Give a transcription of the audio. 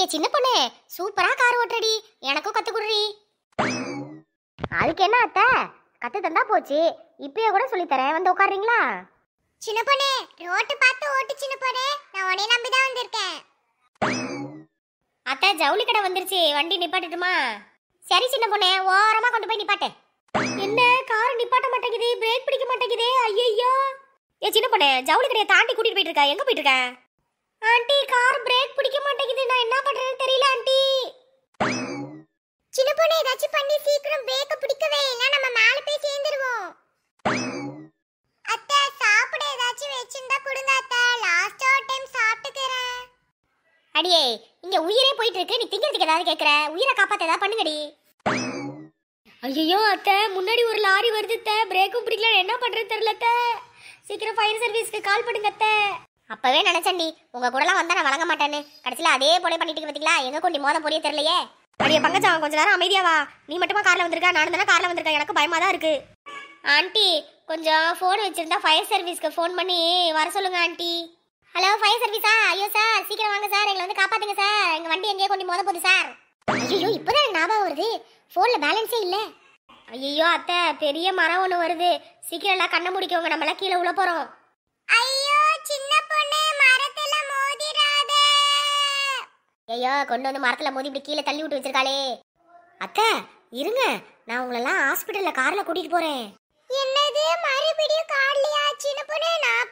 ஏ சின்ன பொண்ணே சூப்பரா கார் ஓட்டடி எனக்கும் கத்து குடுறி அதுக்கு என்ன அத்தை கத்து தந்தா போச்சு இப்பயே கூட சொல்லி தரேன் வந்து உட்காருறீங்களா சின்ன பொண்ணே ரோட்டு பார்த்து ஓட்டு சின்ன பொண்ணே நான் உடனே நம்பி தான் வந்திருக்கேன் அத்தை ஜவுளி கடை வந்துருச்சு வண்டி நிப்பாட்டுட்டுமா சரி சின்ன பொண்ணே ஓரமா கொண்டு போய் நிப்பாட்டு என்ன கார் நிப்பாட்ட மாட்டேங்குது பிரேக் பிடிக்க மாட்டேங்குது ஐயோ ஏ சின்ன பொண்ணே ஜவுளி கடையை தாண்டி கூட்டிட்டு போயிட்டு இருக்கா எங்க போயிட்டு இருக்க ஆண்டி கார் பிரேக் சின்ன பொண்ணு ஏதாச்சும் பண்ணி சீக்கிரம் பேக்க பிடிக்கவே இல்ல நம்ம மேலே போய் சேர்ந்துருவோம் அத்தை சாப்பிட ஏதாச்சும் வெச்சிருந்தா கொடுங்க அத்தை லாஸ்ட் ஆர் டைம் சாப்பிட்டுக்கிறேன் அடியே இங்க உயிரே போயிட்டு இருக்கு நீ திங்கிறதுக்கு ஏதாவது கேக்குற உயிரை காப்பாத்த ஏதாவது பண்ணுங்கடி ஐயோ அத்தை முன்னாடி ஒரு லாரி வருது அத்தை பிரேக்கும் பிடிக்கல என்ன பண்றது தெரியல அத்தை சீக்கிரம் ஃபயர் சர்வீஸ்க்கு கால் பண்ணுங்க அத்தை அப்பவே நினைச்சேன் நீ உங்க கூடலாம் வந்தா நான் வழங்க மாட்டேன்னு கடைசியில அதே போல பண்ணிட்டு பார்த்தீங்களா எங்க கொண்டு மோதம் பொரிய தெரியலையே அப்படியே பங்கஜம் கொஞ்ச நேரம் அமைதியாவா நீ மட்டுமா காரில் வந்திருக்கா நானும் தானே காரில் வந்திருக்கேன் எனக்கு பயமாக தான் இருக்குது ஆண்டி கொஞ்சம் ஃபோன் வச்சிருந்தா ஃபயர் சர்வீஸ்க்கு ஃபோன் பண்ணி வர சொல்லுங்கள் ஆண்டி ஹலோ ஃபயர் சர்வீஸா ஐயோ சார் சீக்கிரம் வாங்க சார் எங்களை வந்து காப்பாற்றுங்க சார் எங்கள் வண்டி எங்கேயே கொண்டு மோத போகுது சார் ஐயோ இப்போதான் ஞாபகம் வருது ஃபோனில் பேலன்ஸே இல்லை ஐயோ அத்தை பெரிய மரம் ஒன்று வருது எல்லாம் கண்ணை முடிக்கவங்க நம்மளாம் கீழே உள்ள போகிறோம் ஐயோ கொண்டு வந்து மரத்தில் மோதி இப்படி கீழே தள்ளி விட்டு வச்சிருக்காளே அத்தை இருங்க நான் உங்களெல்லாம் ஹாஸ்பிட்டலில் காரில் கூட்டிகிட்டு போகிறேன் என்னது மறுபடியும் கார்லயே ஆச்சுன்னு போனே நான்